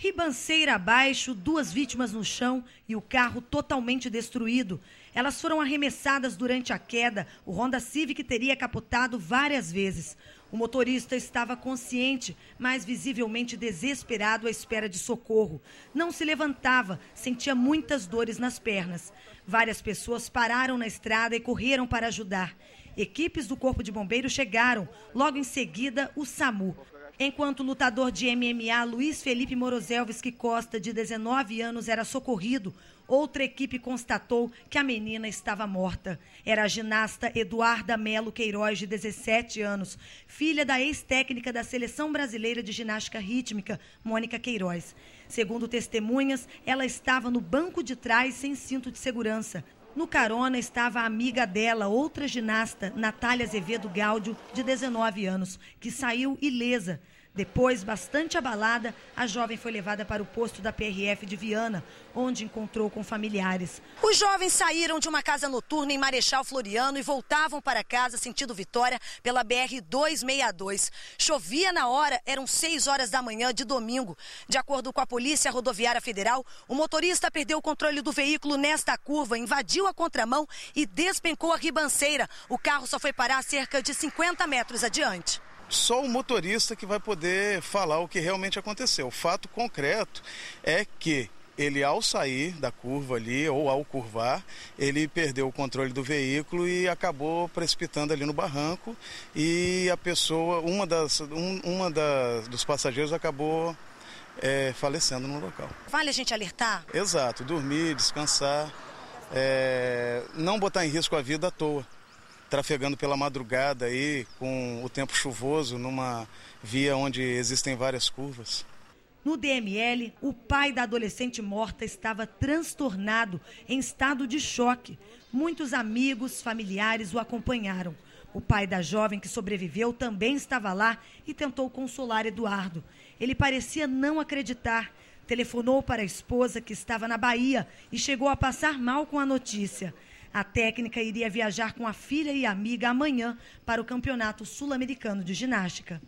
Ribanceira abaixo, duas vítimas no chão e o carro totalmente destruído. Elas foram arremessadas durante a queda. O Honda Civic teria capotado várias vezes. O motorista estava consciente, mas visivelmente desesperado à espera de socorro. Não se levantava, sentia muitas dores nas pernas. Várias pessoas pararam na estrada e correram para ajudar. Equipes do Corpo de Bombeiros chegaram, logo em seguida, o SAMU enquanto o lutador de MMA Luiz Felipe Morozelves Costa, de 19 anos, era socorrido, outra equipe constatou que a menina estava morta. Era a ginasta Eduarda Melo Queiroz, de 17 anos, filha da ex-técnica da Seleção Brasileira de Ginástica Rítmica, Mônica Queiroz. Segundo testemunhas, ela estava no banco de trás sem cinto de segurança. No carona estava a amiga dela, outra ginasta, Natália Azevedo Gáudio, de 19 anos, que saiu ilesa depois, bastante abalada, a jovem foi levada para o posto da PRF de Viana, onde encontrou com familiares. Os jovens saíram de uma casa noturna em Marechal Floriano e voltavam para casa sentido Vitória pela BR 262. Chovia na hora, eram 6 horas da manhã de domingo. De acordo com a Polícia Rodoviária Federal, o motorista perdeu o controle do veículo nesta curva, invadiu a contramão e despencou a ribanceira. O carro só foi parar cerca de 50 metros adiante só o motorista que vai poder falar o que realmente aconteceu. O fato concreto é que ele ao sair da curva ali ou ao curvar, ele perdeu o controle do veículo e acabou precipitando ali no barranco e a pessoa, uma das, um, uma das, dos passageiros acabou é, falecendo no local. Vale a gente alertar? Exato, dormir, descansar, é, não botar em risco a vida à toa trafegando pela madrugada aí, com o tempo chuvoso, numa via onde existem várias curvas. No DML, o pai da adolescente morta estava transtornado, em estado de choque. Muitos amigos, familiares o acompanharam. O pai da jovem que sobreviveu também estava lá e tentou consolar Eduardo. Ele parecia não acreditar. Telefonou para a esposa que estava na Bahia e chegou a passar mal com a notícia. A técnica iria viajar com a filha e amiga amanhã para o Campeonato Sul-Americano de Ginástica.